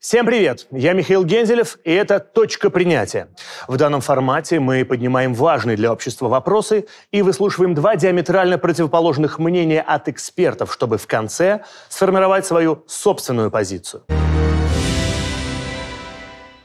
Всем привет! Я Михаил Гензелев, и это «Точка принятия». В данном формате мы поднимаем важные для общества вопросы и выслушиваем два диаметрально противоположных мнения от экспертов, чтобы в конце сформировать свою собственную позицию.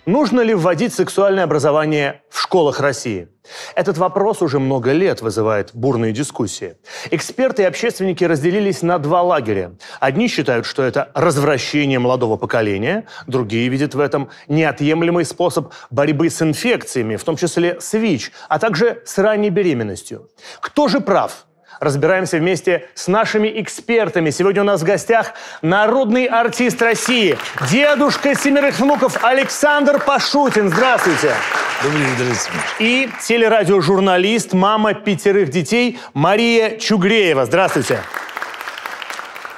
Нужно ли вводить сексуальное образование в школах России? Этот вопрос уже много лет вызывает бурные дискуссии. Эксперты и общественники разделились на два лагеря. Одни считают, что это развращение молодого поколения, другие видят в этом неотъемлемый способ борьбы с инфекциями, в том числе с ВИЧ, а также с ранней беременностью. Кто же прав? Разбираемся вместе с нашими экспертами. Сегодня у нас в гостях народный артист России, дедушка семерых внуков Александр Пашутин. Здравствуйте. Добрый день, здравствуйте. И телерадиожурналист, мама пятерых детей Мария Чугреева. Здравствуйте. Здравствуйте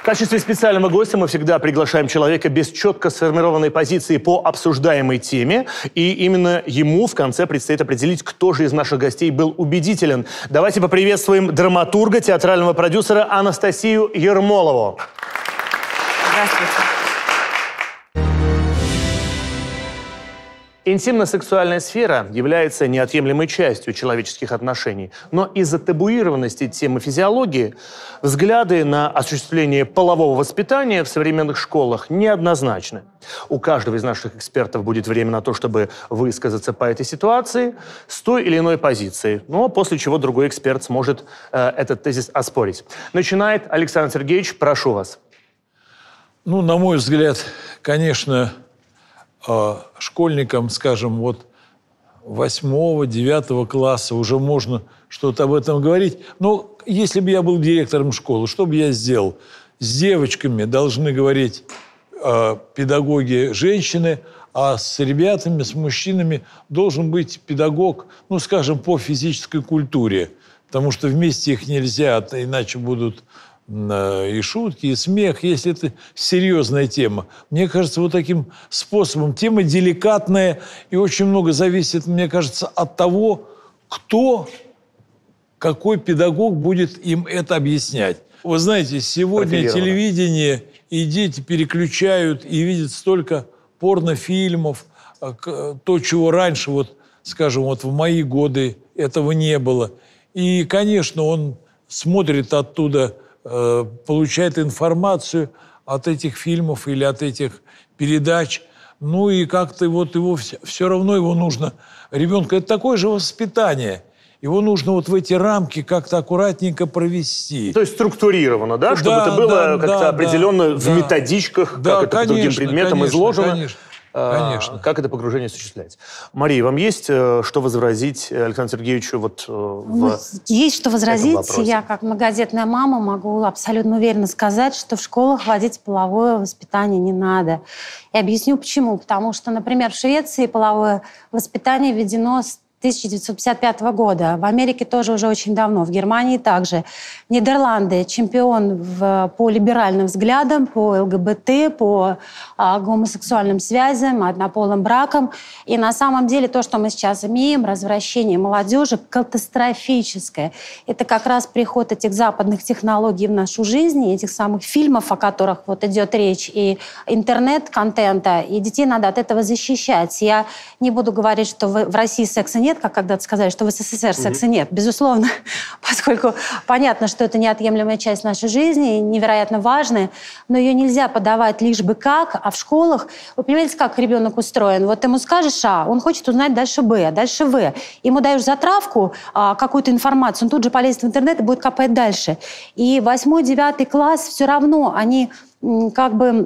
качестве специального гостя мы всегда приглашаем человека без четко сформированной позиции по обсуждаемой теме, и именно ему в конце предстоит определить, кто же из наших гостей был убедителен. Давайте поприветствуем драматурга, театрального продюсера Анастасию Ермолову. Здравствуйте. Интимно-сексуальная сфера является неотъемлемой частью человеческих отношений, но из-за табуированности темы физиологии взгляды на осуществление полового воспитания в современных школах неоднозначны. У каждого из наших экспертов будет время на то, чтобы высказаться по этой ситуации с той или иной позиции, но после чего другой эксперт сможет э, этот тезис оспорить. Начинает Александр Сергеевич, прошу вас. Ну, на мой взгляд, конечно, Э, школьникам, скажем, вот 8-9 класса уже можно что-то об этом говорить. Но если бы я был директором школы, что бы я сделал? С девочками должны говорить э, педагоги женщины, а с ребятами, с мужчинами должен быть педагог, ну, скажем, по физической культуре. Потому что вместе их нельзя, а иначе будут Э, и шутки, и смех, если это серьезная тема. Мне кажется, вот таким способом. Тема деликатная, и очень много зависит, мне кажется, от того, кто, какой педагог будет им это объяснять. Вы знаете, сегодня телевидение и дети переключают и видят столько порнофильмов, а, э, то, чего раньше, вот, скажем, вот в мои годы этого не было. И, конечно, он смотрит оттуда Э, получает информацию от этих фильмов или от этих передач. Ну и как-то вот его все, равно его нужно ребенка. Это такое же воспитание. Его нужно вот в эти рамки как-то аккуратненько провести. То есть структурировано, да? Чтобы да, это было да, как-то да, определенно да, в методичках, да, как это по другим предметам конечно, изложено. Конечно. Э, Конечно. как это погружение осуществлять. Мария, вам есть э, что возразить Александру Сергеевичу вот э, в ну, Есть что возразить. Я как многодетная мама могу абсолютно уверенно сказать, что в школах вводить половое воспитание не надо. И объясню почему. Потому что, например, в Швеции половое воспитание введено с 1955 года. В Америке тоже уже очень давно, в Германии также. Нидерланды чемпион в, по либеральным взглядам, по ЛГБТ, по а, гомосексуальным связям, однополым бракам. И на самом деле то, что мы сейчас имеем, развращение молодежи катастрофическое. Это как раз приход этих западных технологий в нашу жизнь, этих самых фильмов, о которых вот идет речь, и интернет-контента, и детей надо от этого защищать. Я не буду говорить, что в России секса нет, как когда-то сказали, что в СССР секса mm-hmm. нет. Безусловно, поскольку понятно, что это неотъемлемая часть нашей жизни, невероятно важная, но ее нельзя подавать лишь бы как, а в школах... Вы понимаете, как ребенок устроен? Вот ему скажешь А, он хочет узнать дальше Б, а дальше В. Ему даешь затравку, а, какую-то информацию, он тут же полезет в интернет и будет копать дальше. И восьмой, девятый класс все равно, они как бы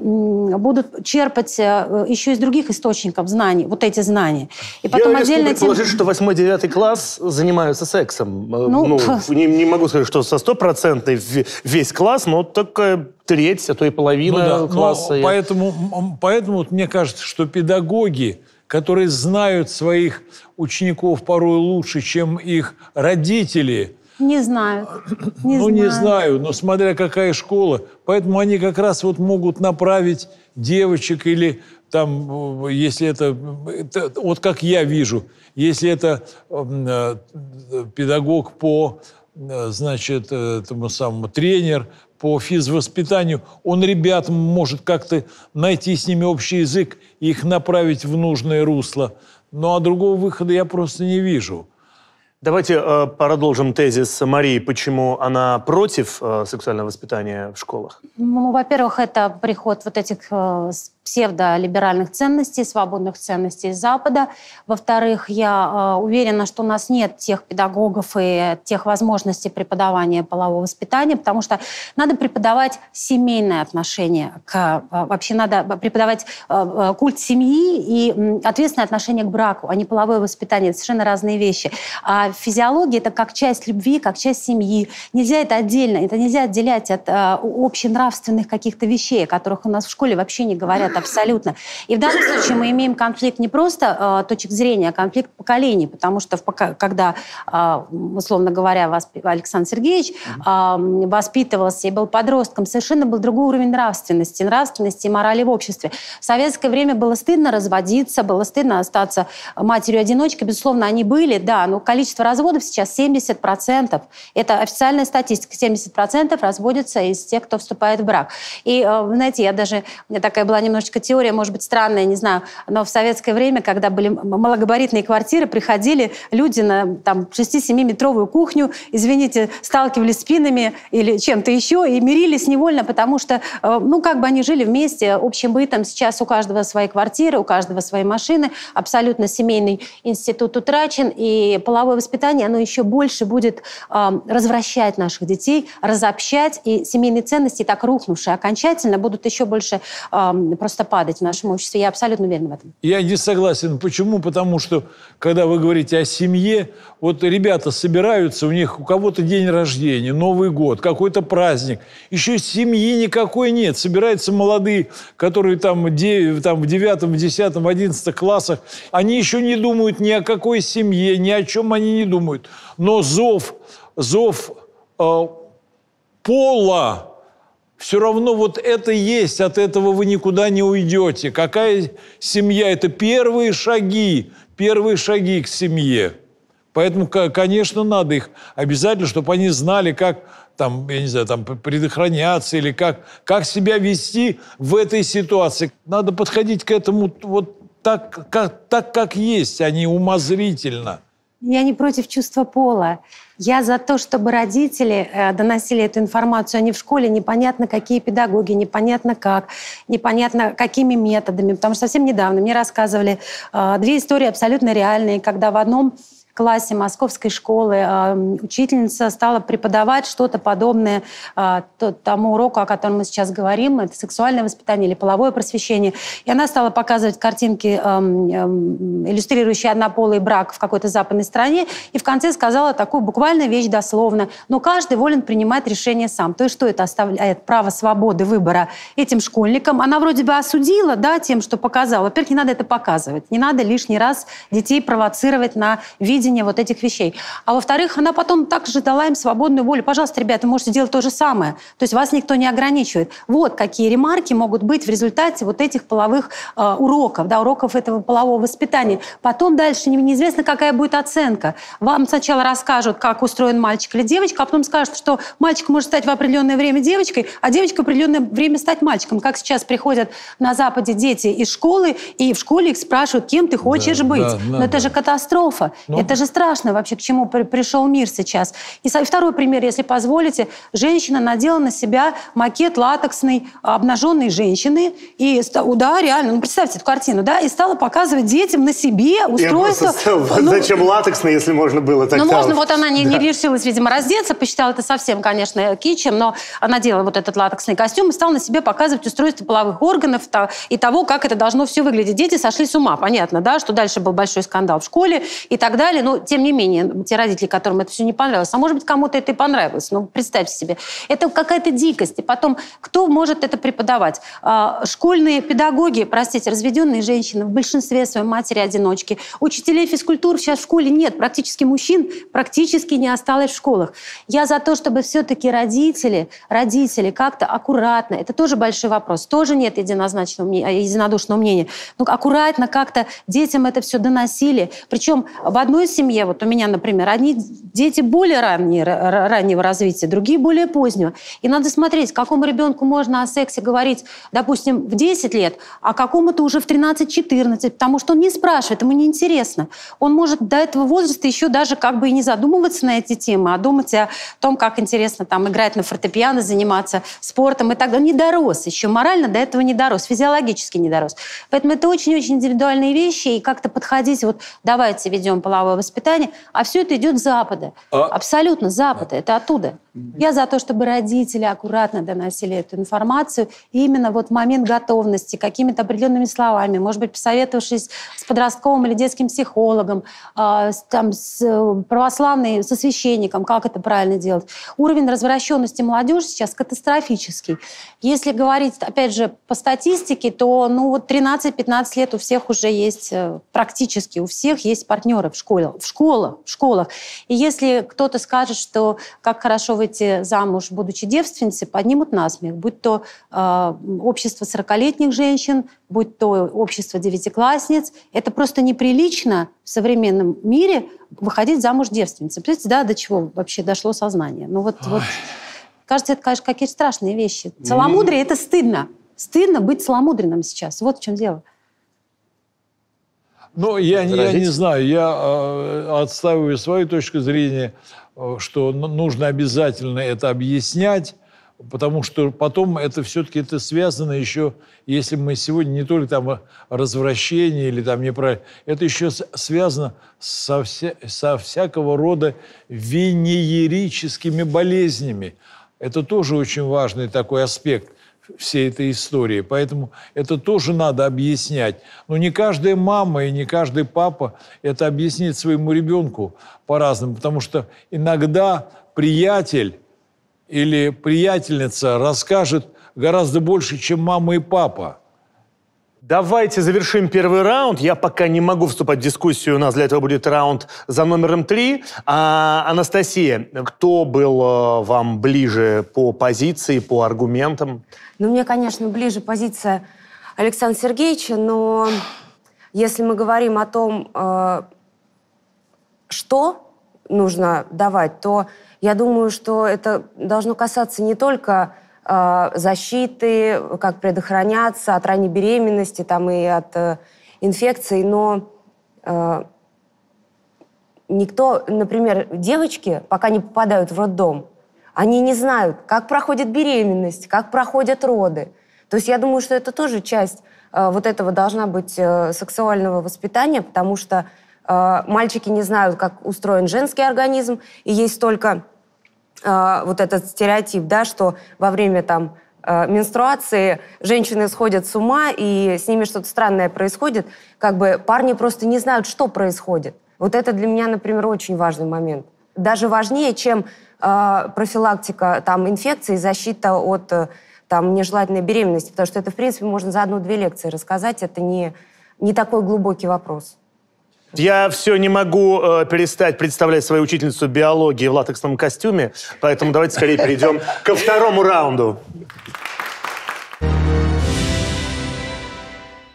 будут черпать э, еще из других источников знаний, вот эти знания. И потом Я отдельно рискну тем... что 8-9 класс занимаются сексом. Э, ну, ну не, не могу сказать, что со стопроцентной весь класс, но такая треть, а то и половина ну, да, класса. Но поэтому, поэтому вот мне кажется, что педагоги, которые знают своих учеников порой лучше, чем их родители – не знаю. Не ну, знаю. не знаю, но смотря какая школа. Поэтому они как раз вот могут направить девочек или там, э, если это, это вот как я вижу, если это эм, э, педагог по, э, значит, этому самому тренер по физвоспитанию, он ребят может как-то найти с ними общий язык и их направить в нужное русло. Ну, а другого выхода я просто не вижу. Давайте э, продолжим тезис Марии, почему она против э, сексуального воспитания в школах. Ну, во-первых, это приход вот этих э, псевдолиберальных ценностей, свободных ценностей Запада. Во-вторых, я э, уверена, что у нас нет тех педагогов и тех возможностей преподавания полового воспитания, потому что надо преподавать семейное отношение к... Э, вообще надо преподавать э, культ семьи и ответственное отношение к браку, а не половое воспитание. Это совершенно разные вещи. А физиология – это как часть любви, как часть семьи. Нельзя это отдельно, это нельзя отделять от общенравственных каких-то вещей, о которых у нас в школе вообще не говорят абсолютно. И в данном случае мы имеем конфликт не просто э, точек зрения, а конфликт поколений, потому что в, когда, э, условно говоря, восп... Александр Сергеевич э, воспитывался и был подростком, совершенно был другой уровень нравственности, нравственности и морали в обществе. В советское время было стыдно разводиться, было стыдно остаться матерью-одиночкой, безусловно, они были, да, но количество разводов сейчас 70%. Это официальная статистика, 70% разводятся из тех, кто вступает в брак. И, э, знаете, я даже, у меня такая была немножечко немножечко теория, может быть, странная, не знаю, но в советское время, когда были малогабаритные квартиры, приходили люди на там 6-7-метровую кухню, извините, сталкивались спинами или чем-то еще и мирились невольно, потому что, э, ну, как бы они жили вместе общим бытом. Сейчас у каждого свои квартиры, у каждого свои машины, абсолютно семейный институт утрачен, и половое воспитание, оно еще больше будет э, развращать наших детей, разобщать, и семейные ценности, так рухнувшие окончательно, будут еще больше э, просто просто падать в нашем обществе. Я абсолютно уверена в этом. Я не согласен. Почему? Потому что, когда вы говорите о семье, вот ребята собираются, у них у кого-то день рождения, Новый год, какой-то праздник. Еще семьи никакой нет. Собираются молодые, которые там, де, там в девятом, десятом, одиннадцатом классах. Они еще не думают ни о какой семье, ни о чем они не думают. Но зов, зов э, пола, все равно вот это есть, от этого вы никуда не уйдете. Какая семья? Это первые шаги, первые шаги к семье. Поэтому, конечно, надо их обязательно, чтобы они знали, как там, я не знаю, там предохраняться или как, как себя вести в этой ситуации. Надо подходить к этому вот так, как, так, как есть, а не умозрительно – я не против чувства пола. Я за то, чтобы родители э, доносили эту информацию. Они в школе непонятно, какие педагоги, непонятно как, непонятно какими методами. Потому что совсем недавно мне рассказывали э, две истории абсолютно реальные, когда в одном классе московской школы а, учительница стала преподавать что-то подобное а, тому уроку, о котором мы сейчас говорим, это сексуальное воспитание или половое просвещение. И она стала показывать картинки, а, иллюстрирующие однополый брак в какой-то западной стране, и в конце сказала такую буквально вещь дословно. Но каждый волен принимать решение сам. То есть что это оставляет право свободы выбора этим школьникам? Она вроде бы осудила, да, тем, что показала. Во-первых, не надо это показывать. Не надо лишний раз детей провоцировать на видение видение вот этих вещей. А во-вторых, она потом также дала им свободную волю. Пожалуйста, ребята, вы можете делать то же самое. То есть вас никто не ограничивает. Вот какие ремарки могут быть в результате вот этих половых э, уроков, да, уроков этого полового воспитания. Потом дальше неизвестно, какая будет оценка. Вам сначала расскажут, как устроен мальчик или девочка, а потом скажут, что мальчик может стать в определенное время девочкой, а девочка в определенное время стать мальчиком. Как сейчас приходят на Западе дети из школы, и в школе их спрашивают, кем ты хочешь да, быть. Да, Но да, это же катастрофа. Ну, это это же страшно вообще, к чему при пришел мир сейчас. И второй пример, если позволите. Женщина надела на себя макет латексной а, обнаженной женщины. И, да, реально, ну представьте эту картину, да, и стала показывать детям на себе устройство. Я просто, ну, зачем латексный, если можно было так. Ну, можно, вот она не, да. не решилась, видимо, раздеться, посчитала это совсем, конечно, кичем, но она делала вот этот латексный костюм и стала на себе показывать устройство половых органов и того, как это должно все выглядеть. Дети сошли с ума, понятно, да, что дальше был большой скандал в школе и так далее далее. Но, тем не менее, те родители, которым это все не понравилось, а может быть, кому-то это и понравилось, но ну, представьте себе. Это какая-то дикость. И потом, кто может это преподавать? А, школьные педагоги, простите, разведенные женщины, в большинстве своей матери-одиночки. Учителей физкультуры сейчас в школе нет. Практически мужчин практически не осталось в школах. Я за то, чтобы все-таки родители, родители как-то аккуратно, это тоже большой вопрос, тоже нет единозначного мнения, единодушного мнения, но аккуратно как-то детям это все доносили. Причем в одной семье, вот у меня, например, одни дети более ранние, раннего развития, другие более позднего. И надо смотреть, какому ребенку можно о сексе говорить, допустим, в 10 лет, а какому-то уже в 13-14, потому что он не спрашивает, ему неинтересно. Он может до этого возраста еще даже как бы и не задумываться на эти темы, а думать о том, как интересно там играть на фортепиано, заниматься спортом и так далее. Не дорос еще, морально до этого не дорос, физиологически не дорос. Поэтому это очень-очень индивидуальные вещи, и как-то подходить, вот давайте ведем половое воспитания, а все это идет с Запада. А... Абсолютно с Запада, а... это оттуда. Я за то, чтобы родители аккуратно доносили эту информацию. И именно вот момент готовности, какими-то определенными словами, может быть, посоветовавшись с подростковым или детским психологом, э, там, с э, православным со священником, как это правильно делать. Уровень развращенности молодежи сейчас катастрофический. Если говорить, опять же, по статистике, то ну, вот 13-15 лет у всех уже есть, э, практически у всех есть партнеры в школе в школах, в школах. И если кто-то скажет, что как хорошо выйти замуж, будучи девственницей, поднимут насмех, будь то э, общество 40-летних женщин, будь то общество девятиклассниц. Это просто неприлично в современном мире выходить замуж девственницей. Представляете, да, до чего вообще дошло сознание. Ну вот, вот кажется, это, конечно, какие-то страшные вещи. Целомудрие это стыдно. Стыдно быть целомудренным сейчас. Вот в чем дело. Ну, я, я не знаю, я э, отстаиваю свою точку зрения, э, что нужно обязательно это объяснять, потому что потом это все-таки это связано еще, если мы сегодня не только там э, развращение или там неправильно, это еще связано со, вся, со всякого рода венеерическими болезнями. Это тоже очень важный такой аспект всей этой истории. Поэтому это тоже надо объяснять. Но не каждая мама и не каждый папа это объяснит своему ребенку по-разному, потому что иногда приятель или приятельница расскажет гораздо больше, чем мама и папа. Давайте завершим первый раунд. Я пока не могу вступать в дискуссию. У нас для этого будет раунд за номером три. А, Анастасия, кто был э, вам ближе по позиции, по аргументам? Ну, мне, конечно, ближе позиция Александра Сергеевича, но если мы говорим о том, э, что нужно давать, то я думаю, что это должно касаться не только Э, защиты, как предохраняться от ранней беременности там, и от э, инфекций, но э, никто, например, девочки, пока не попадают в роддом, они не знают, как проходит беременность, как проходят роды. То есть я думаю, что это тоже часть вот этого должна быть сексуального воспитания, потому что мальчики не знают, как устроен женский организм, и есть только а, вот этот стереотип, да, что во время там а, менструации женщины сходят с ума и с ними что-то странное происходит, как бы парни просто не знают, что происходит. Вот это для меня, например, очень важный момент. Даже важнее, чем э, профилактика там инфекции, защита от э, там нежелательной беременности, потому что это, в принципе, можно за одну-две лекции рассказать, это не, не такой глубокий вопрос. Я все не могу э, перестать представлять свою учительницу биологии в латексном костюме, поэтому давайте скорее перейдем ко второму раунду.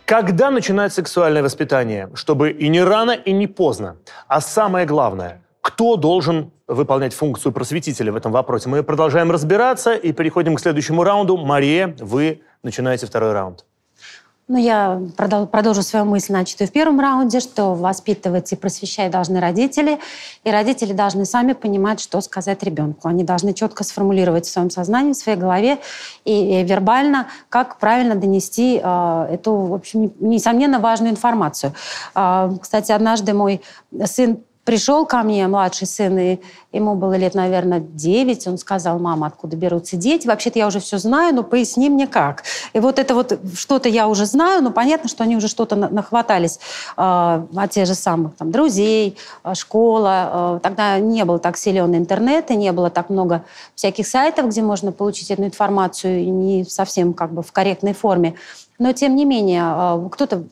Когда начинать сексуальное воспитание? Чтобы и не рано, и не поздно. А самое главное, кто должен выполнять функцию просветителя в этом вопросе? Мы продолжаем разбираться и переходим к следующему раунду. Мария, вы начинаете второй раунд. Ну, я продолжу свою мысль, начатую в первом раунде, что воспитывать и просвещать должны родители, и родители должны сами понимать, что сказать ребенку. Они должны четко сформулировать в своем сознании, в своей голове и, и вербально, как правильно донести э, эту, в общем, несомненно, важную информацию. Э, кстати, однажды мой сын пришел ко мне младший сын, и ему было лет, наверное, 9. Он сказал, мама, откуда берутся дети? Вообще-то я уже все знаю, но поясни мне как. И вот это вот что-то я уже знаю, но понятно, что они уже что-то нахватались а, от тех же самых там, друзей, а, школа. А. тогда не было так силен интернет, и не было так много всяких сайтов, где можно получить эту информацию не совсем как бы в корректной форме. Но тем не менее, кто-то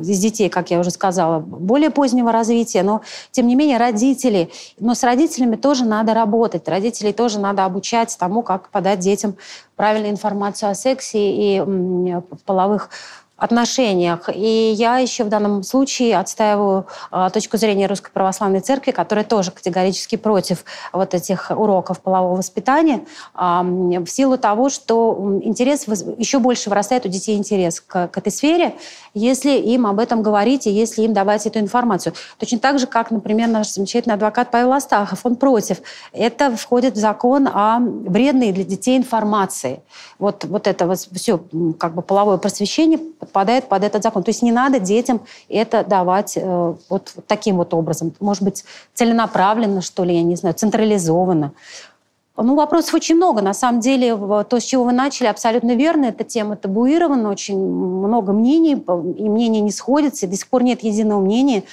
из детей, как я уже сказала, более позднего развития, но тем не менее родители, но с родителями тоже надо работать, родителей тоже надо обучать тому, как подать детям правильную информацию о сексе и половых отношениях. И я еще в данном случае отстаиваю э, точку зрения Русской Православной Церкви, которая тоже категорически против вот этих уроков полового воспитания, э, в силу того, что интерес, еще больше вырастает у детей интерес к, к этой сфере, если им об этом говорить и если им давать эту информацию. Точно так же, как, например, наш замечательный адвокат Павел Астахов, он против. Это входит в закон о вредной для детей информации. Вот, вот это вот все как бы половое просвещение, подпадает под этот закон. То есть не надо детям это давать э, вот, таким вот образом. Может быть, целенаправленно, что ли, я не знаю, централизованно. Ну, вопросов очень много. На самом деле, то, с чего вы начали, абсолютно верно. Эта тема табуирована, очень много мнений, и мнения не сходятся, и до сих пор нет единого мнения.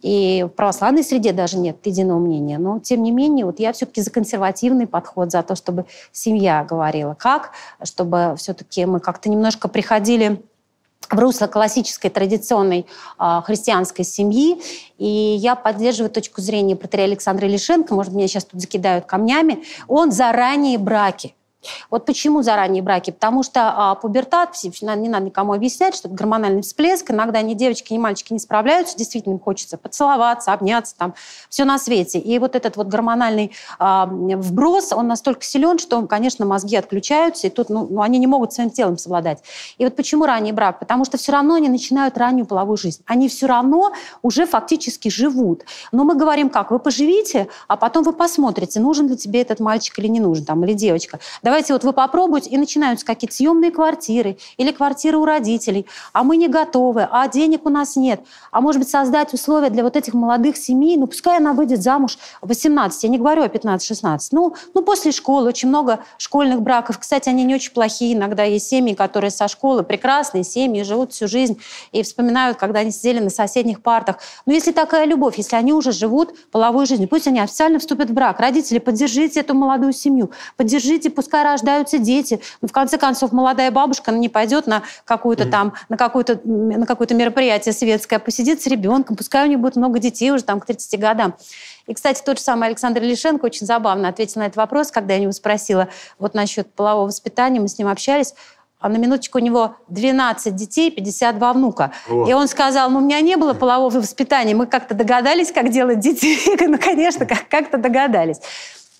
И в православной среде даже нет единого мнения. Но, тем не менее, вот я все-таки за консервативный подход, за то, чтобы семья говорила как, чтобы все-таки мы как-то немножко приходили в русло классической традиционной э, христианской семьи. И я поддерживаю точку зрения протерея Александра Лишенко, может, меня сейчас тут закидают камнями, он за ранние браки. Вот почему заранее браки? Потому что а, пубертат, не надо никому объяснять, что это гормональный всплеск. Иногда ни девочки, ни мальчики не справляются. Действительно, им хочется поцеловаться, обняться, там, все на свете. И вот этот вот гормональный а, вброс, он настолько силен, что, конечно, мозги отключаются, и тут ну, ну, они не могут своим телом совладать. И вот почему ранний брак? Потому что все равно они начинают раннюю половую жизнь. Они все равно уже фактически живут. Но мы говорим как? Вы поживите, а потом вы посмотрите, нужен ли тебе этот мальчик или не нужен, там, или девочка. Давай Давайте вот вы попробуйте, и начинаются какие-то съемные квартиры или квартиры у родителей. А мы не готовы, а денег у нас нет. А может быть, создать условия для вот этих молодых семей, ну, пускай она выйдет замуж в 18, я не говорю о 15-16. Ну, ну, после школы очень много школьных браков. Кстати, они не очень плохие. Иногда есть семьи, которые со школы прекрасные семьи, живут всю жизнь и вспоминают, когда они сидели на соседних партах. Но если такая любовь, если они уже живут половой жизнью, пусть они официально вступят в брак. Родители, поддержите эту молодую семью, поддержите, пускай пускай рождаются дети. Но в конце концов, молодая бабушка она не пойдет на какую-то mm-hmm. там, на какое-то, на какое-то мероприятие светское, а посидит с ребенком, пускай у нее будет много детей уже там к 30 годам. И, кстати, тот же самый Александр Лишенко очень забавно ответил на этот вопрос, когда я его спросила вот насчет полового воспитания, мы с ним общались, а на минуточку у него 12 детей, 52 внука. О. И он сказал, ну, у меня не было полового воспитания, мы как-то догадались, как делать детей. Ну, конечно, как-то догадались.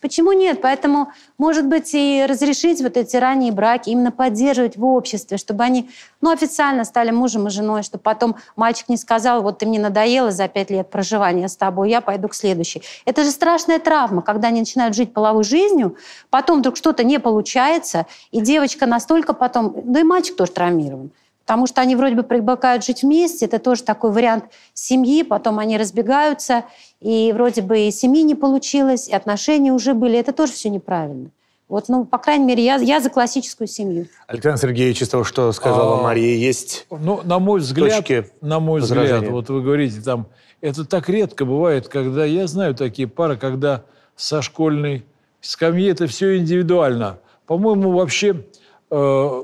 Почему нет? Поэтому, может быть, и разрешить вот эти ранние браки, именно поддерживать в обществе, чтобы они, ну, официально стали мужем и женой, чтобы потом мальчик не сказал, вот ты мне надоела за пять лет проживания с тобой, я пойду к следующей. Это же страшная травма, когда они начинают жить половой жизнью, потом вдруг что-то не получается, и девочка настолько потом, да и мальчик тоже травмирован потому что они вроде бы привыкают жить вместе, это тоже такой вариант семьи, потом они разбегаются, и вроде бы и семьи не получилось, и отношения уже были, это тоже все неправильно. Вот, ну, по крайней мере, я, я за классическую семью. Александр Сергеевич, из того, что сказала а, Мария, есть Ну, на мой взгляд, точки на мой взгляд, вот вы говорите там, это так редко бывает, когда, я знаю такие пары, когда со школьной скамьи это все индивидуально. По-моему, вообще э,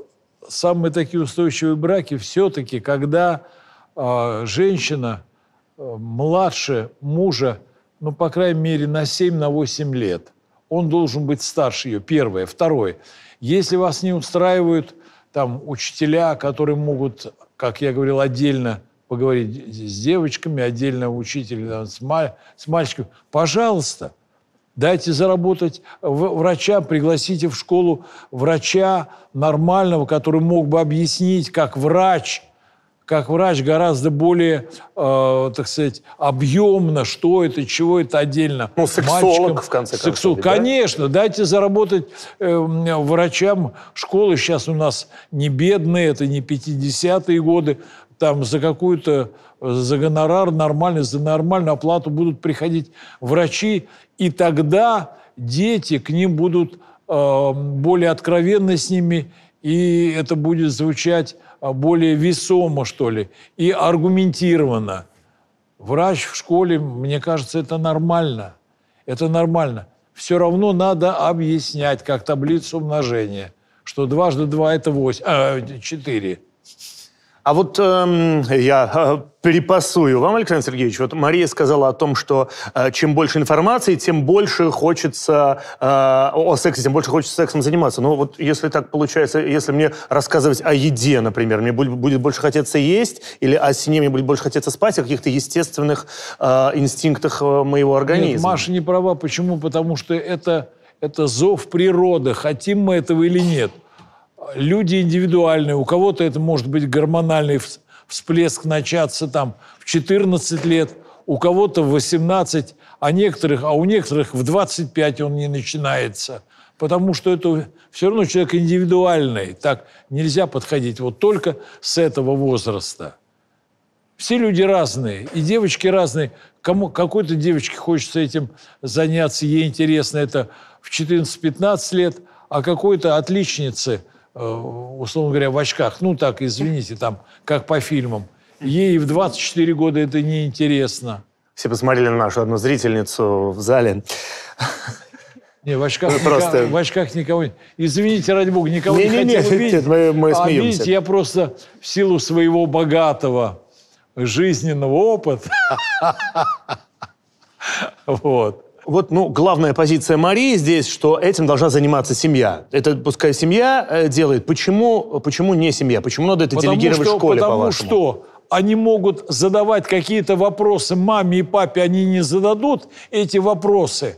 самые такие устойчивые браки все-таки, когда э, женщина э, младше мужа, ну, по крайней мере, на 7-8 на лет. Он должен быть старше ее, первое. Второе, если вас не устраивают там учителя, которые могут, как я говорил, отдельно поговорить с девочками, отдельно учитель там, с, маль, с мальчиком, пожалуйста – дайте заработать врача, пригласите в школу врача нормального, который мог бы объяснить, как врач, как врач гораздо более, э, так сказать, объемно, что это, чего это отдельно. Ну, сексолог, Мальчикам, в конце концов. Сексу... Да? Конечно, дайте заработать э, врачам школы. Сейчас у нас не бедные, это не 50-е годы, там за какую-то за гонорар нормально, за нормальную оплату будут приходить врачи, и тогда дети к ним будут э, более откровенно с ними, и это будет звучать э, более весомо, что ли, и аргументированно. Врач в школе, мне кажется, это нормально. Это нормально. Все равно надо объяснять, как таблицу умножения, что дважды два – это восемь, а четыре – а вот эм, я э, перепасую вам, Александр Сергеевич. Вот Мария сказала о том, что э, чем больше информации, тем больше хочется э, о сексе, тем больше хочется сексом заниматься. Но вот если так получается, если мне рассказывать о еде, например, мне будет, будет больше хотеться есть, или о сне мне будет больше хотеться спать, о каких-то естественных э, инстинктах э, моего организма. Нет, Маша не права. Почему? Потому что это, это зов природы. Хотим мы этого или нет люди индивидуальные. У кого-то это может быть гормональный всплеск начаться там в 14 лет, у кого-то в 18, а, некоторых, а у некоторых в 25 он не начинается. Потому что это все равно человек индивидуальный. Так нельзя подходить вот только с этого возраста. Все люди разные, и девочки разные. Кому, какой-то девочке хочется этим заняться, ей интересно это в 14-15 лет, а какой-то отличнице – Э, условно говоря, в очках. Ну, так, извините, там, как по фильмам. Ей в 24 года это неинтересно. Все посмотрели на нашу одну зрительницу в зале. Не, в очках, никого, просто... в очках никого Извините, ради бога, никого не, не, не хотел нет, убить. Нет, мы, мы а, смеемся. видите, я просто в силу своего богатого жизненного опыта вот. Вот, ну, главная позиция Марии здесь, что этим должна заниматься семья. Это пускай семья э, делает. Почему, почему не семья? Почему надо это потому делегировать что, школе, Потому по-вашему? что они могут задавать какие-то вопросы маме и папе, они не зададут эти вопросы,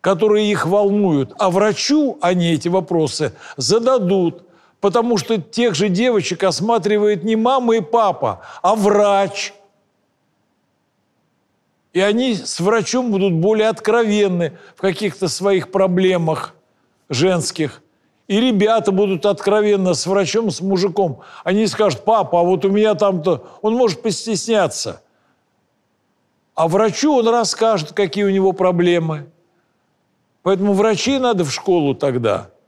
которые их волнуют. А врачу они эти вопросы зададут, потому что тех же девочек осматривает не мама и папа, а врач – и они с врачом будут более откровенны в каких-то своих проблемах женских. И ребята будут откровенно с врачом, с мужиком. Они скажут, папа, а вот у меня там-то... Он может постесняться. А врачу он расскажет, какие у него проблемы. Поэтому врачей надо в школу тогда –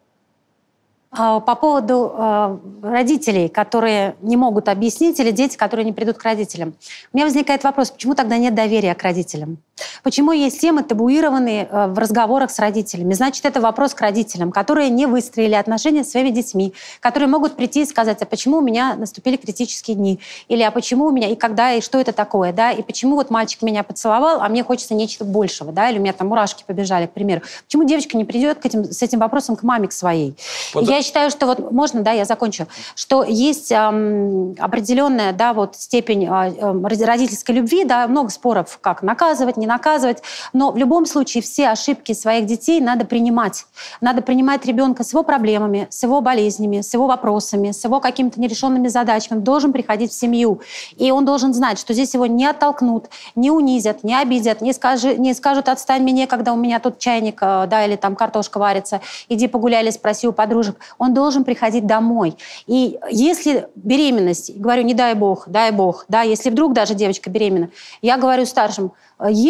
а, по поводу а, родителей, которые не могут объяснить, или дети, которые не придут к родителям. У меня возникает вопрос, почему тогда нет доверия к родителям? Почему есть темы, табуированные э, в разговорах с родителями? Значит, это вопрос к родителям, которые не выстроили отношения с своими детьми, которые могут прийти и сказать, а почему у меня наступили критические дни? Или а почему у меня, и когда, и что это такое, да? И почему вот мальчик меня поцеловал, а мне хочется нечто большего, да? Или у меня там мурашки побежали, к примеру. Почему девочка не придет к этим, с этим вопросом к маме к своей? Вот я да. считаю, что вот можно, да, я закончу, что есть эм, определенная, да, вот степень э, э, родительской любви, да, много споров, как наказывать, не наказывать наказывать. Но в любом случае все ошибки своих детей надо принимать. Надо принимать ребенка с его проблемами, с его болезнями, с его вопросами, с его какими-то нерешенными задачами. Он должен приходить в семью. И он должен знать, что здесь его не оттолкнут, не унизят, не обидят, не, скажи, не скажут «отстань мне, когда у меня тут чайник, э, да, или там картошка варится, иди погуляй, или спроси у подружек». Он должен приходить домой. И если беременность, говорю, не дай бог, дай бог, да, если вдруг даже девочка беременна, я говорю старшим,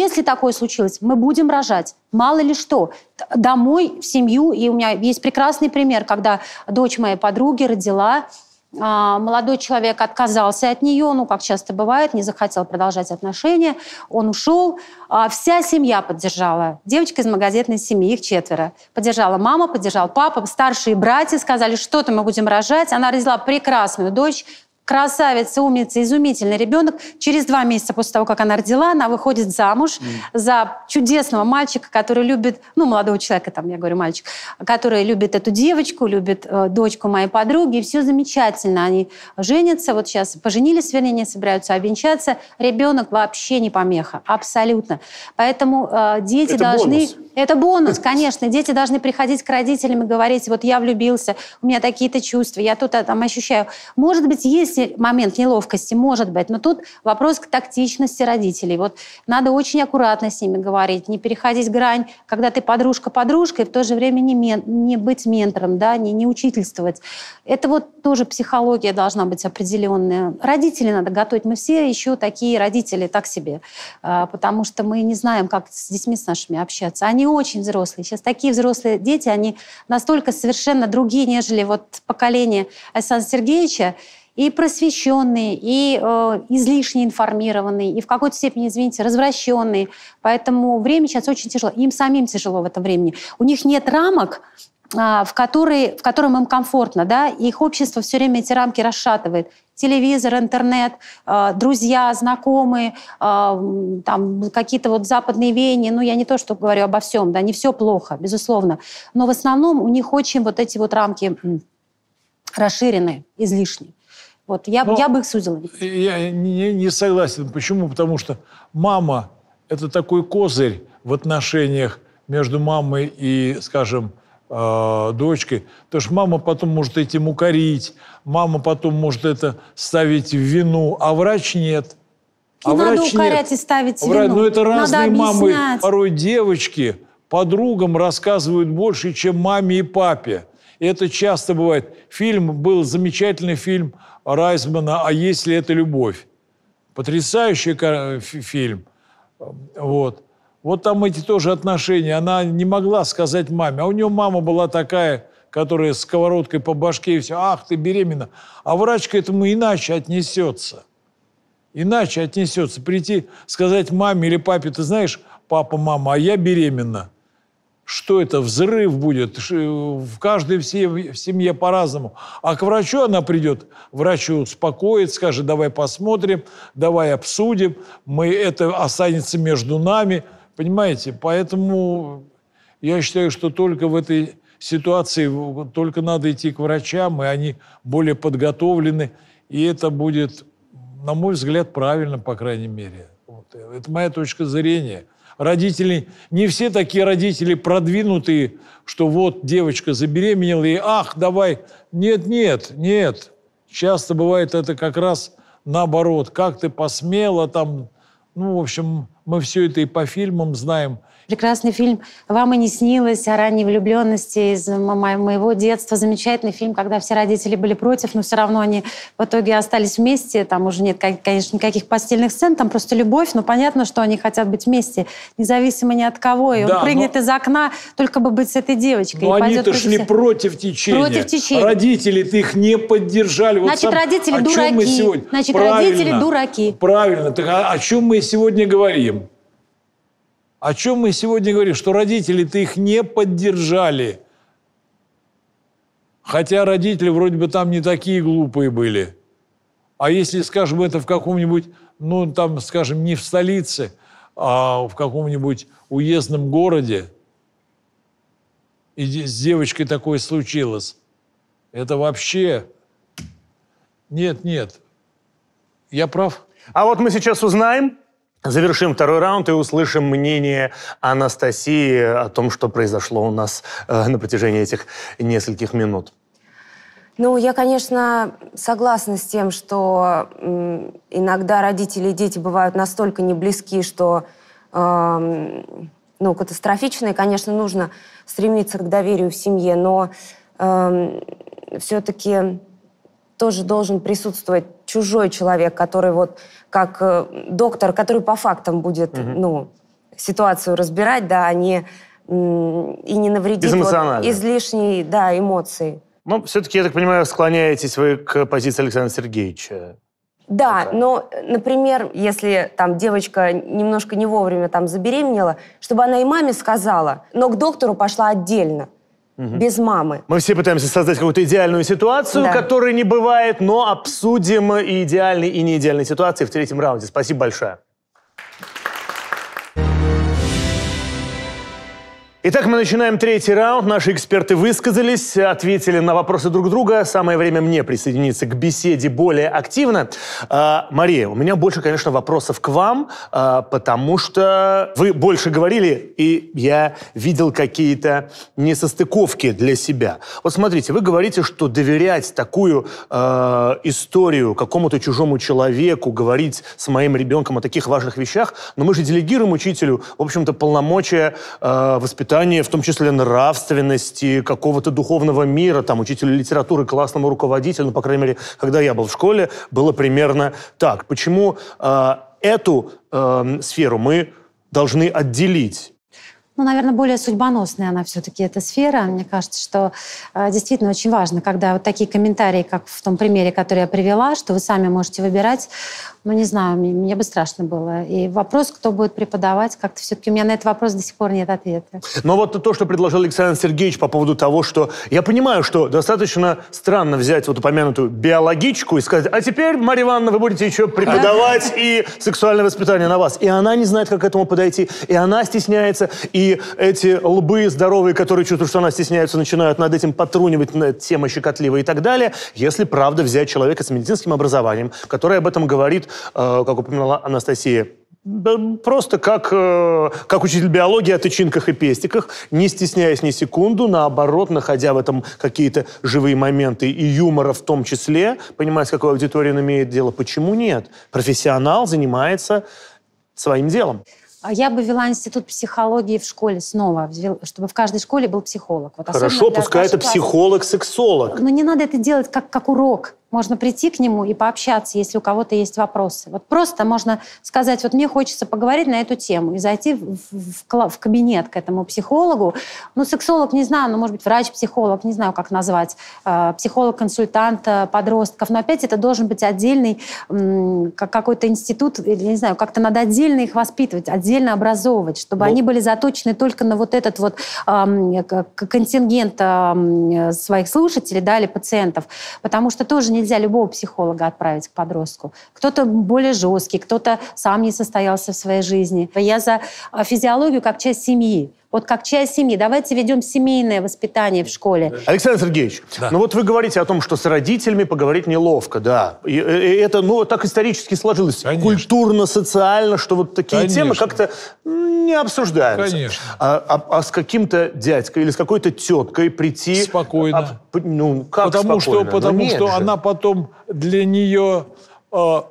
если такое случилось, мы будем рожать. Мало ли что. Домой, в семью. И у меня есть прекрасный пример, когда дочь моей подруги родила а, молодой человек отказался от нее, ну, как часто бывает, не захотел продолжать отношения, он ушел. А вся семья поддержала. Девочка из магазинной семьи, их четверо. Поддержала мама, поддержал папа, старшие братья сказали, что-то мы будем рожать. Она родила прекрасную дочь, красавица, умница, изумительный ребенок. Через два месяца после того, как она родила, она выходит замуж mm. за чудесного мальчика, который любит, ну, молодого человека, там, я говорю, мальчик, который любит эту девочку, любит э, дочку моей подруги, и все замечательно. Они женятся, вот сейчас поженились, вернее, не собираются обвенчаться. А ребенок вообще не помеха, абсолютно. Поэтому э, дети Это должны... Бонус это бонус, э, конечно. Дети должны приходить к родителям и говорить, вот я влюбился, у меня такие-то чувства, я тут а, там ощущаю. Может быть, есть момент неловкости, может быть, но тут вопрос к тактичности родителей. Вот надо очень аккуратно с ними говорить, не переходить грань, когда ты подружка-подружка, и в то же время не, мен, не быть ментором, да, не, не учительствовать. Это вот тоже психология должна быть определенная. Родители надо готовить. Мы все еще такие родители, так себе, а, потому что мы не знаем, как с детьми с нашими общаться. Они не очень взрослые. Сейчас такие взрослые дети, они настолько совершенно другие, нежели вот поколение Александра Сергеевича и просвещенные, и э, излишне информированные, и в какой-то степени, извините, развращенные. Поэтому время сейчас очень тяжело. Им самим тяжело в это времени. У них нет рамок, а, в, который, в котором им комфортно, да, их общество все время эти рамки расшатывает. Телевизор, интернет, а, друзья, знакомые, а, там какие-то вот западные веяния. Ну, я не то, что говорю обо всем, да, не все плохо, безусловно. Но в основном у них очень вот эти вот рамки расширены излишни. Вот я, ну, я бы их судила. Я не, не согласен. Почему? Потому что мама – это такой козырь в отношениях между мамой и, скажем, а, дочкой, потому что мама потом может этим укорить, мама потом может это ставить в вину, а врач нет. А не врач надо укорять нет. и ставить вину. но ну, это разные надо мамы, порой девочки подругам рассказывают больше, чем маме и папе. И это часто бывает. Фильм был замечательный фильм Райзмана «А если это любовь?» Потрясающий фильм. Вот. Вот там эти тоже отношения. Она не могла сказать маме. А у нее мама была такая, которая с сковородкой по башке и все. Ах, ты беременна. А врач к этому иначе отнесется. Иначе отнесется. Прийти, сказать маме или папе, ты знаешь, папа, мама, а я беременна. Что это, взрыв будет? В каждой в семье по-разному. А к врачу она придет, врачу успокоит, скажет, давай посмотрим, давай обсудим, мы, это останется между нами – Понимаете? Поэтому я считаю, что только в этой ситуации, только надо идти к врачам, и они более подготовлены, и это будет, на мой взгляд, правильно, по крайней мере. Вот. Это моя точка зрения. Родители, не все такие родители продвинутые, что вот девочка забеременела, и ах, давай. Нет, нет, нет. Часто бывает это как раз наоборот. Как ты посмела там ну, в общем, мы все это и по фильмам знаем – Прекрасный фильм «Вам и не снилось» о ранней влюбленности из моего детства. Замечательный фильм, когда все родители были против, но все равно они в итоге остались вместе. Там уже нет, конечно, никаких постельных сцен, там просто любовь, но понятно, что они хотят быть вместе, независимо ни от кого. И да, он прыгнет но... из окна, только бы быть с этой девочкой. Но они-то шли все... против течения. Против течения. Родители ты их не поддержали. Значит, сам... родители дураки. Значит, Правильно. родители дураки. Правильно. Так о, о чем мы сегодня говорим? О чем мы сегодня говорим? Что родители ты их не поддержали. Хотя родители вроде бы там не такие глупые были. А если, скажем, это в каком-нибудь, ну, там, скажем, не в столице, а в каком-нибудь уездном городе, и с девочкой такое случилось, это вообще... Нет, нет. Я прав? А вот мы сейчас узнаем, Завершим второй раунд и услышим мнение Анастасии о том, что произошло у нас э, на протяжении этих нескольких минут. Ну, я, конечно, согласна с тем, что э, иногда родители и дети бывают настолько неблизки, что э, ну, катастрофичные, конечно, нужно стремиться к доверию в семье, но э, эм, все-таки тоже должен присутствовать чужой человек, который вот как э, доктор, который по фактам будет, угу. ну, ситуацию разбирать, да, а не и не навредить вот, излишней да, эмоции. Ну все-таки, я так понимаю, склоняетесь вы к позиции Александра Сергеевича. Да, это. но, например, если там девочка немножко не вовремя там забеременела, чтобы она и маме сказала, но к доктору пошла отдельно. Угу. Без мамы. Мы все пытаемся создать какую-то идеальную ситуацию, да. которой не бывает, но обсудим и идеальные, и неидеальные ситуации в третьем раунде. Спасибо большое. Итак, мы начинаем третий раунд. Наши эксперты высказались, ответили на вопросы друг друга. Самое время мне присоединиться к беседе более активно. А, Мария, у меня больше, конечно, вопросов к вам, а, потому что вы больше говорили, и я видел какие-то несостыковки для себя. Вот смотрите, вы говорите, что доверять такую а, историю какому-то чужому человеку, говорить с моим ребенком о таких важных вещах, но мы же делегируем учителю, в общем-то, полномочия а, воспитания воспитание, в том числе нравственности, какого-то духовного мира. Там учителю литературы, классному руководителю, ну, по крайней мере, когда я был в школе, было примерно так. Почему э, эту э, сферу мы должны отделить? Ну, наверное, более судьбоносная она все-таки эта сфера. Мне кажется, что э, действительно очень важно, когда вот такие комментарии, как в том примере, который я привела, что вы сами можете выбирать, ну, не знаю, мне, мне бы страшно было. И вопрос, кто будет преподавать, как-то все-таки у меня на этот вопрос до сих пор нет ответа. Но вот то, что предложил Александр Сергеевич по поводу того, что... Я понимаю, что достаточно странно взять вот упомянутую биологичку и сказать, а теперь, Мария Ивановна, вы будете еще преподавать и сексуальное воспитание на вас. И она не знает, как к этому подойти, и она стесняется, и эти лбы здоровые, которые чувствуют, что она стесняется, начинают над этим потрунивать, на тема щекотливая и так далее. Если, правда, взять человека с медицинским образованием, который об этом говорит Э, как упоминала Анастасия, просто как, э, как учитель биологии о тычинках и пестиках, не стесняясь ни секунду, наоборот, находя в этом какие-то живые моменты и юмора в том числе, понимая, с какой аудиторией он имеет дело, почему нет? Профессионал занимается своим делом. А я бы вела институт психологии в школе снова, чтобы в каждой школе был психолог. Вот Хорошо, пускай это психолог-сексолог. Но не надо это делать как, как урок. Можно прийти к нему и пообщаться, если у кого-то есть вопросы. Вот просто можно сказать, вот мне хочется поговорить на эту тему и зайти в, в, в кабинет к этому психологу. Ну, сексолог, не знаю, ну, может быть, врач-психолог, не знаю, как назвать, э, психолог-консультант э, подростков. Но опять это должен быть отдельный какой-то институт, или, не знаю, как-то надо отдельно их воспитывать, отдельно образовывать, чтобы ну, они были заточены только на вот этот вот контингент своих слушателей, да, или пациентов. Потому что тоже не нельзя любого психолога отправить к подростку. Кто-то более жесткий, кто-то сам не состоялся в своей жизни. Я за а, физиологию как часть семьи вот как часть семьи. Давайте ведем семейное воспитание в школе. Александр Сергеевич, да. ну вот вы говорите о том, что с родителями поговорить неловко, да. И, и э, э, это, ну, так исторически сложилось. Конечно. Культурно, социально, что вот такие Конечно. темы как-то не обсуждаются. Конечно. А, а, а с каким-то дядькой или с какой-то теткой прийти... Спокойно. А, ну, как потому спокойно? Что, ну, потому что же. она потом для нее... Э, а,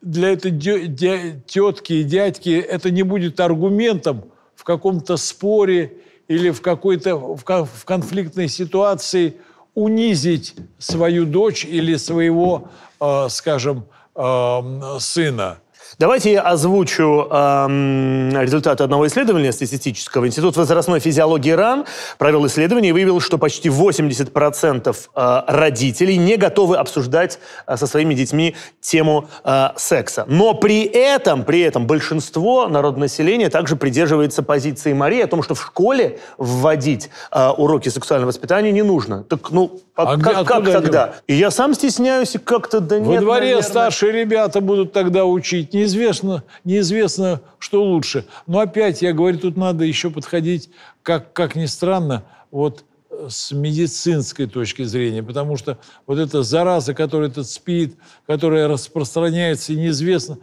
для этой тетки и дядьки это не будет аргументом, каком-то споре или в какой-то в конфликтной ситуации унизить свою дочь или своего, э, скажем, э, сына. Давайте я озвучу эм, результаты одного исследования статистического. Институт возрастной физиологии РАН провел исследование и выявил, что почти 80% э, родителей не готовы обсуждать э, со своими детьми тему э, секса. Но при этом, при этом большинство народонаселения также придерживается позиции Марии о том, что в школе вводить э, уроки сексуального воспитания не нужно. Так, ну, а, а как, как тогда? И я сам стесняюсь, и как-то да нет. Во дворе наверное. старшие ребята будут тогда учить. Неизвестно, неизвестно, что лучше. Но опять, я говорю, тут надо еще подходить, как, как ни странно, вот э, с медицинской точки зрения, потому что вот эта зараза, которая этот спит, которая распространяется, и неизвестно,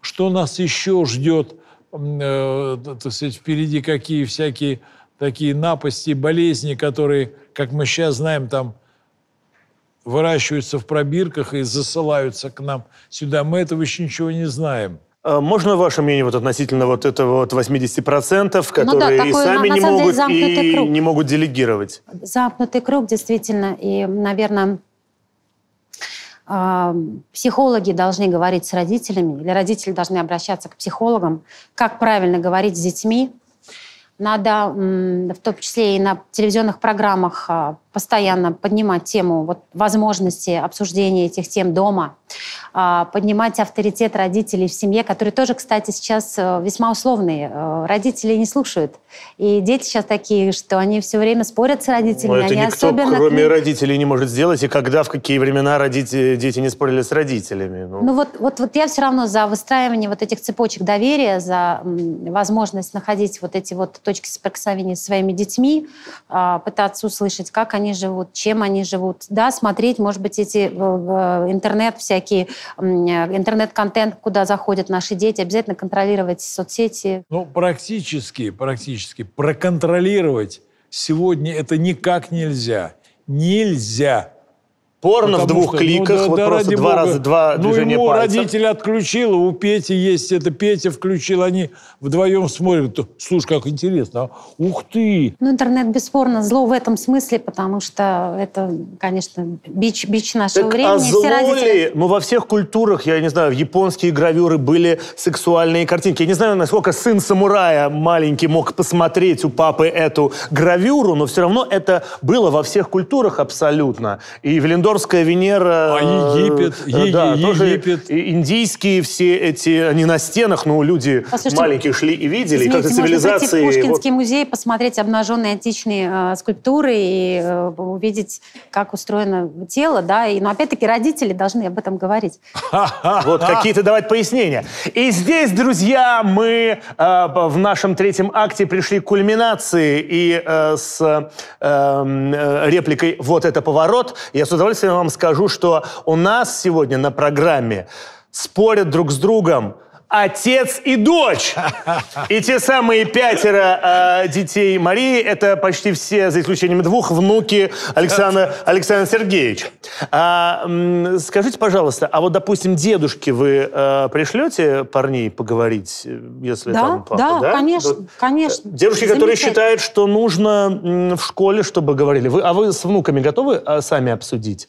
что нас еще ждет, э, так сказать, впереди какие всякие такие напасти, болезни, которые, как мы сейчас знаем, там выращиваются в пробирках и засылаются к нам сюда. Мы этого еще ничего не знаем. А можно ваше мнение вот относительно вот этого вот 80%, которые ну да, и сами на, не могут, и круг. не могут делегировать? Замкнутый круг, действительно. И, наверное, а, психологи должны говорить с родителями, или родители должны обращаться к психологам, как правильно говорить с детьми, надо в том числе и на телевизионных программах а, постоянно поднимать тему вот, возможности обсуждения этих тем дома, а, поднимать авторитет родителей в семье, которые тоже, кстати, сейчас э, весьма условные. Э, родители не слушают. И дети сейчас такие, что они все время спорят с родителями. Но это они никто, особенно... кроме родителей, не может сделать. И когда, в какие времена родители, дети не спорили с родителями? Ну, ну вот, вот, вот я все равно за выстраивание вот этих цепочек доверия, за возможность находить вот эти вот точки точки соприкосновения со своими детьми, а, пытаться услышать, как они живут, чем они живут. Да, смотреть, может быть, эти э, э, интернет всякие, э, интернет-контент, куда заходят наши дети, обязательно контролировать соцсети. Ну, практически, практически проконтролировать сегодня это никак нельзя. Нельзя. Порно в двух что, ну кликах, ну, вот да, просто два бога. раза, два ну, движения ему пальцев. родитель отключил, у Пети есть это, Петя включил, они вдвоем смотрят. Слушай, как интересно, а? ух ты! Ну, интернет бесспорно зло в этом смысле, потому что это, конечно, бич, бич нашего так, а времени. А зло родители... ли? Ну, во всех культурах, я не знаю, японские гравюры были сексуальные картинки. Я не знаю, насколько сын самурая маленький мог посмотреть у папы эту гравюру, но все равно это было во всех культурах абсолютно. И в Линдор Азорская Венера. А Египет, е- э, э, да, е- тоже Египет. Индийские все эти, они на стенах, но ну, люди Послушайте, а маленькие шли и видели. Извините, как цивилизации. Можно пойти в Пушкинский вот... музей, посмотреть обнаженные античные э, скульптуры и э, увидеть, как устроено тело, да, и, но опять-таки родители должны об этом говорить. Вот какие-то давать пояснения. И здесь, друзья, мы э, в нашем третьем акте пришли к кульминации и с эм, репликой «Вот это поворот». Я с удовольствием удовольствием вам скажу, что у нас сегодня на программе спорят друг с другом отец и дочь. И те самые пятеро э, детей Марии, это почти все, за исключением двух, внуки Александра, Александра Сергеевича. А, скажите, пожалуйста, а вот, допустим, дедушке вы э, пришлете парней поговорить, э, если да, там папа? Да, да, конечно, конечно. Дедушки, которые считают, что нужно в школе, чтобы говорили. Вы, а вы с внуками готовы э, сами обсудить?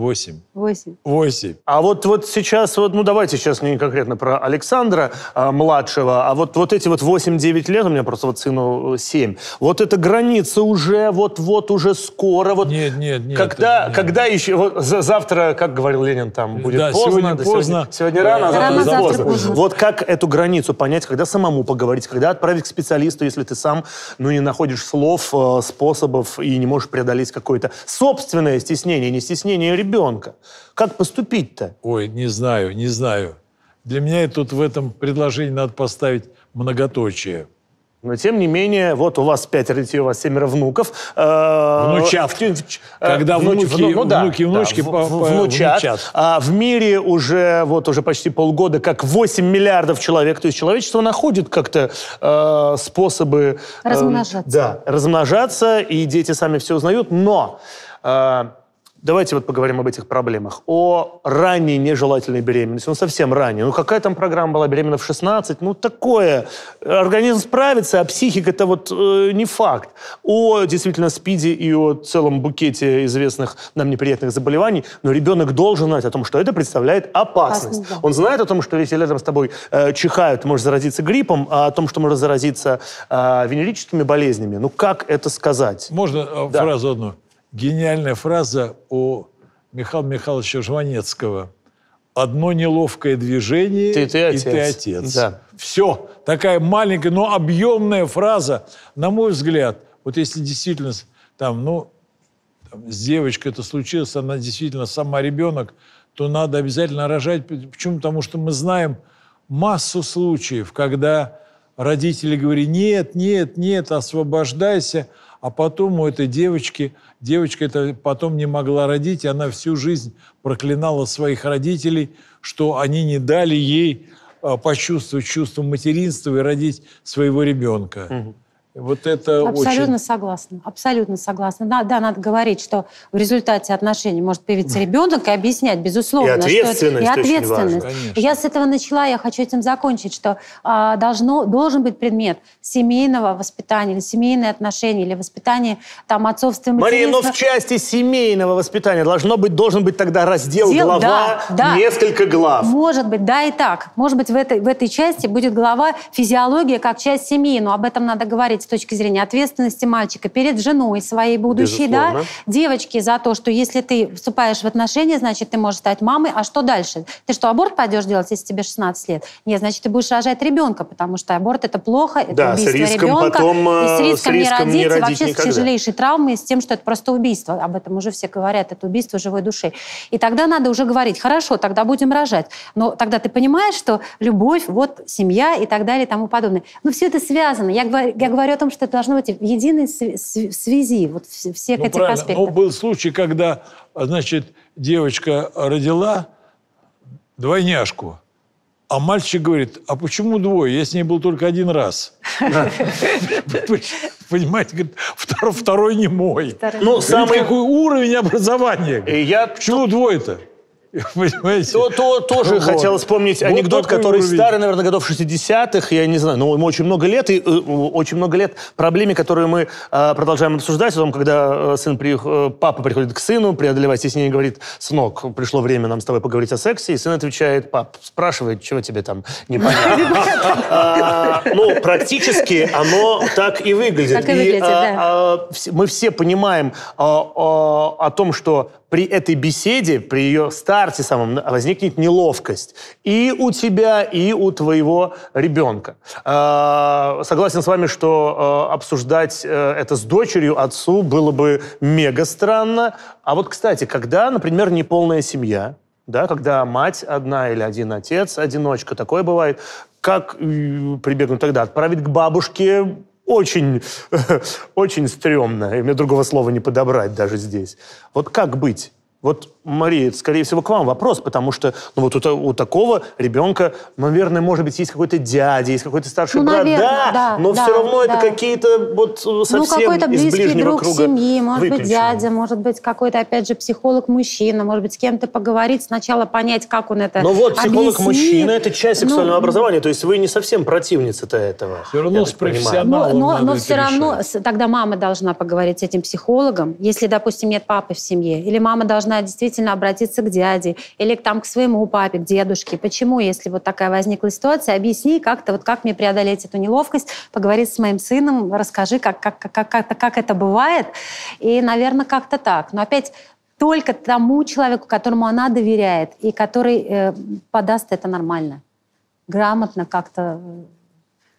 Восемь. Восемь. Восемь. А вот, вот сейчас, вот, ну давайте сейчас не конкретно про Александра а, младшего, а вот, вот эти вот 8-9 лет, у меня просто вот сыну 7, э, вот эта граница уже, вот-вот уже скоро. Вот нет, нет, нет. Когда, нет. когда еще, вот за, завтра, как говорил Ленин, там будет да, поздно. Сегодня да, поздно. Сегодня, сегодня рано, а завтра, завтра поздно. поздно. Вот как эту границу понять, когда самому поговорить, когда отправить к специалисту, если ты сам, ну, не находишь слов, э, способов и не можешь преодолеть какое-то собственное стеснение, не стеснение ребенка, ребенка. Как поступить-то? Ой, не знаю, не знаю. Для меня тут в этом предложении надо поставить многоточие. Но тем не менее, вот у вас пять детей, у вас семеро внуков. Э, Внучатки. Э, Когда внуки, вну, ну, да, внуки и внучки да, по, внучат. внучат. А в мире уже, вот, уже почти полгода, как 8 миллиардов человек. То есть человечество находит как-то э, способы... Э, размножаться. Э, да, размножаться, и дети сами все узнают. Но... Э, Давайте вот поговорим об этих проблемах. О ранней нежелательной беременности. Ну, совсем ранней. Ну, какая там программа была беременна в 16? Ну, такое. Организм справится, а психика – это вот э, не факт. О, действительно, СПИДе и о целом букете известных нам неприятных заболеваний. Но ребенок должен знать о том, что это представляет опасность. опасность да. Он знает о том, что если рядом с тобой э, чихают, можешь заразиться гриппом, а о том, что можно заразиться э, венерическими болезнями. Ну, как это сказать? Можно э, да. фразу одну? гениальная фраза у Михаила Михайловича Жванецкого. Одно неловкое движение, ты, ты отец. и ты отец. Да. Все. Такая маленькая, но объемная фраза, на мой взгляд. Вот если действительно там, ну, там, с девочкой это случилось, она действительно сама ребенок, то надо обязательно рожать. Почему? Потому что мы знаем массу случаев, когда родители говорят, нет, нет, нет, освобождайся – а потом у этой девочки, девочка это потом не могла родить, и она всю жизнь проклинала своих родителей, что они не дали ей а, почувствовать чувство материнства и родить своего ребенка. Угу. Вот это Абсолютно очень... согласна. Абсолютно согласна. Да, да, надо говорить, что в результате отношений может появиться ребенок и объяснять, безусловно. И ответственность. Что это... И ответственность. Очень важно. Я с этого начала, я хочу этим закончить, что а, должно, должен быть предмет семейного воспитания или семейные отношения, или воспитание там отцовства Мария, но в части семейного воспитания должно быть, должен быть тогда раздел Дел, глава, да, да. несколько глав. Может быть, да и так. Может быть, в этой, в этой части будет глава физиология как часть семьи, но об этом надо говорить точки зрения ответственности мальчика перед женой своей будущей, Безусловно. да, девочки за то, что если ты вступаешь в отношения, значит, ты можешь стать мамой, а что дальше? Ты что, аборт пойдешь делать, если тебе 16 лет? Нет, значит, ты будешь рожать ребенка, потому что аборт это плохо, это да, убийство с риском ребенка, потом, и с э, риском, с риском не родить, не родить и вообще никогда. с тяжелейшей травмой, с тем, что это просто убийство. Об этом уже все говорят, это убийство живой души. И тогда надо уже говорить, хорошо, тогда будем рожать. Но тогда ты понимаешь, что любовь, вот семья и так далее и тому подобное. Но все это связано. Я, говорю, я говорю говорю о том, что это должно быть в единой связи вот всех ну, этих правильно. Ну, аспектов. Но был случай, когда, значит, девочка родила двойняшку, а мальчик говорит, а почему двое? Я с ней был только один раз. Понимаете, говорит, второй не мой. Ну, самый уровень образования? Я Почему двое-то? Понимаете? То, тоже вот. хотел вспомнить анекдот, который старый, наверное, годов 60-х, я не знаю, но ну, ему очень много лет, и э, очень много лет проблеме, которую мы э, продолжаем обсуждать, о том, когда э, сын при, папа приходит к сыну, преодолевая стеснение, говорит, сынок, пришло время нам с тобой поговорить о сексе, и сын отвечает, пап, спрашивает, чего тебе там непонятно. А, ну, практически оно так и выглядит. А, а, мы все понимаем о том, что при этой беседе, при ее старте самом, возникнет неловкость и у тебя, и у твоего ребенка. Э, а, согласен с вами, что э, обсуждать э, это с дочерью, отцу было бы мега странно. А вот, кстати, когда, например, неполная семья, да, когда мать одна или один отец, одиночка, такое бывает, как прибегнуть тогда? Отправить к бабушке, очень, очень стрёмно, и мне другого слова не подобрать даже здесь. Вот как быть? Вот Мария, скорее всего, к вам вопрос, потому что ну, вот у, у такого ребенка, наверное, может быть, есть какой-то дядя, есть какой-то старший ну, брат, наверное, да, да, но да, все равно да. это какие-то вот э, ну, совсем Ну, какой-то близкий друг семьи, может выключены. быть, дядя, может быть, какой-то, опять же, психолог-мужчина, может быть, с кем-то поговорить, сначала понять, как он это Ну вот, психолог-мужчина – это часть ну, сексуального ну, образования, то есть вы не совсем противница-то этого. Все равно с профессионалом Но, но, но все решать. равно тогда мама должна поговорить с этим психологом, если, допустим, нет папы в семье, или мама должна действительно обязательно обратиться к дяде или там к своему папе, к дедушке. Почему, если вот такая возникла ситуация, объясни как-то, вот как мне преодолеть эту неловкость, поговорить с моим сыном, расскажи, как, как, как, как, как, как это бывает. И, наверное, как-то так. Но опять только тому человеку, которому она доверяет и который э, подаст это нормально, грамотно как-то.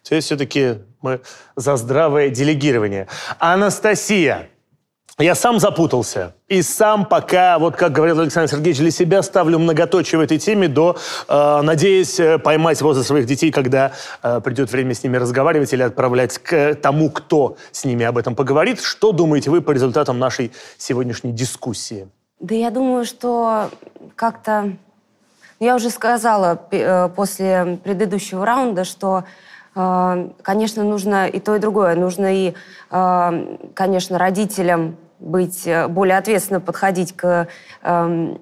То есть все-таки мы за здравое делегирование. Анастасия, я сам запутался. И сам пока, вот как говорил Александр Сергеевич, для себя ставлю многоточие в этой теме, до, э, надеясь, э, поймать возраст своих детей, когда э, придет время с ними разговаривать или отправлять к тому, кто с ними об этом поговорит. Что думаете вы по результатам нашей сегодняшней дискуссии? Да я думаю, что как-то... Ну, я уже сказала э, после предыдущего раунда, что Э, конечно, нужно и то, и другое. Нужно и, э, конечно, родителям быть э, более ответственно подходить к эм,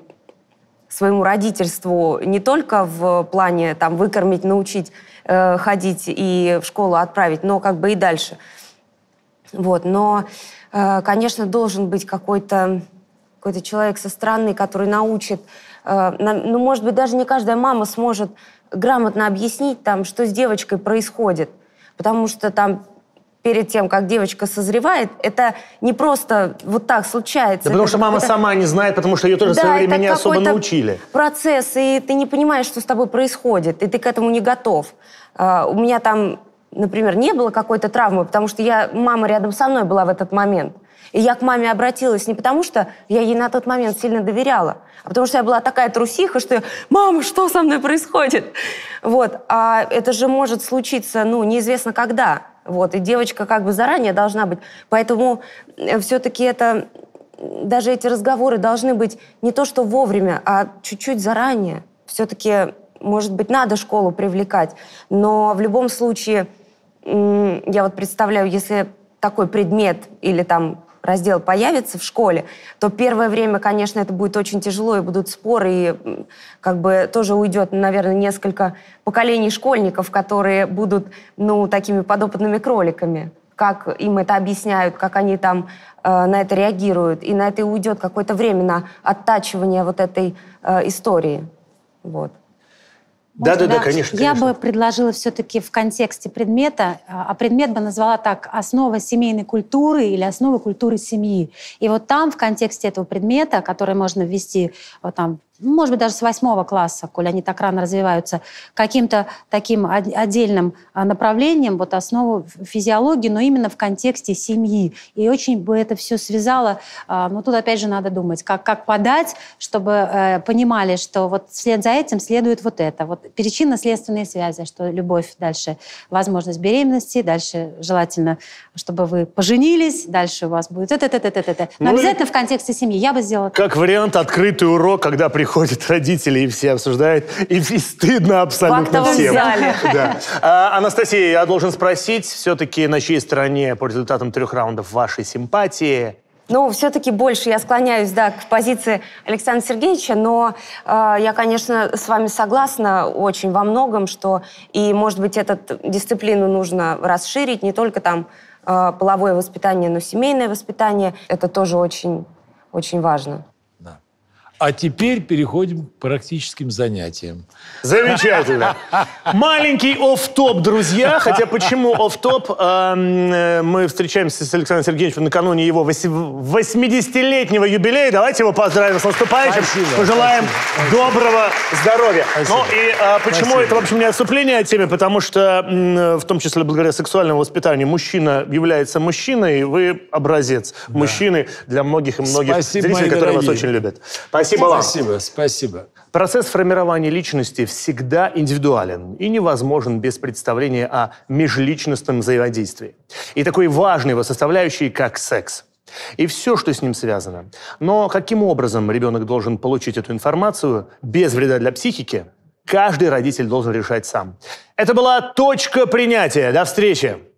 своему родительству не только в плане там выкормить, научить ходить и в школу отправить, но как бы и дальше. Вот, но, конечно, должен быть какой-то какой-то человек со стороны, который научит Э, ну, может быть, даже не каждая мама сможет грамотно объяснить, там, что с девочкой происходит. Потому что там перед тем, как девочка созревает, это не просто вот так случается. Да это потому что мама сама не знает, потому что ее тоже да, в свое время не особо научили. процесс, и ты не понимаешь, что с тобой происходит, и ты к этому не готов. Э, у меня там, например, не было какой-то травмы, потому что я, мама рядом со мной была в этот момент. И я к маме обратилась не потому, что я ей на тот момент сильно доверяла, а потому что я была такая трусиха, что «Мама, что со мной происходит?» Вот. А это же может случиться, ну, неизвестно когда. Вот. И девочка как бы заранее должна быть. Поэтому э, все-таки это... Даже эти разговоры должны быть не то что вовремя, а чуть-чуть заранее. Все-таки, может быть, надо школу привлекать. Но в любом случае, я вот представляю, если такой предмет или там раздел появится в школе, то первое время, конечно, это будет очень тяжело, и будут споры, и как бы тоже уйдет, наверное, несколько поколений школьников, которые будут, ну, такими подопытными кроликами как им это объясняют, как они там э, на это реагируют. И на это уйдет какое-то время на оттачивание вот этой э, истории. Вот да, да, да, конечно. Я бы предложила все-таки в контексте предмета, а, а предмет бы назвала так «Основа семейной культуры» или «Основа культуры семьи». И вот там, в контексте этого предмета, который можно ввести вот там может быть, даже с восьмого класса, коль они так рано развиваются, каким-то таким отдельным а, направлением, вот основу физиологии, но именно в контексте семьи. И очень бы это все связало, а, но тут опять же надо думать, как, как подать, чтобы э, понимали, что вот вслед за этим следует вот это, вот причинно-следственные связи, что любовь дальше, возможность беременности, дальше желательно, чтобы вы поженились, дальше у вас будет это, это, это, это, Но ну обязательно в контексте семьи. Я бы сделала Как вариант, открытый урок, когда приходит приходят родители и все обсуждают, и стыдно абсолютно Фактом всем. Взяли. Да. А, Анастасия, я должен спросить, все-таки на чьей стороне по результатам трех раундов вашей симпатии? Ну, все-таки больше я склоняюсь, да, к позиции Александра Сергеевича, но э, я, конечно, с вами согласна очень во многом, что и, может быть, эту дисциплину нужно расширить, не только там э, половое воспитание, но семейное воспитание. Это тоже очень, очень важно. А теперь переходим к практическим занятиям. Замечательно. Маленький оф топ друзья. Хотя почему оф топ э, Мы встречаемся с Александром Сергеевичем накануне его 80-летнего юбилея. Давайте его поздравим с наступающим. Спасибо, Пожелаем спасибо, доброго здоровья. Ну спасибо. Ну и а, почему спасибо. это, в общем, не отступление от темы? Потому что, э, в том числе благодаря сексуальному воспитанию, мужчина является мужчиной, и вы образец да. мужчины для многих и многих спасибо, зрителей, которые дорогие. вас очень любят. Спасибо. Спасибо вам. Спасибо, спасибо. Процесс формирования личности всегда индивидуален и невозможен без представления о межличностном взаимодействии и такой важной его составляющей, как секс. И все, что с ним связано. Но каким образом ребенок должен получить эту информацию без вреда для психики, каждый родитель должен решать сам. Это была «Точка принятия». До встречи!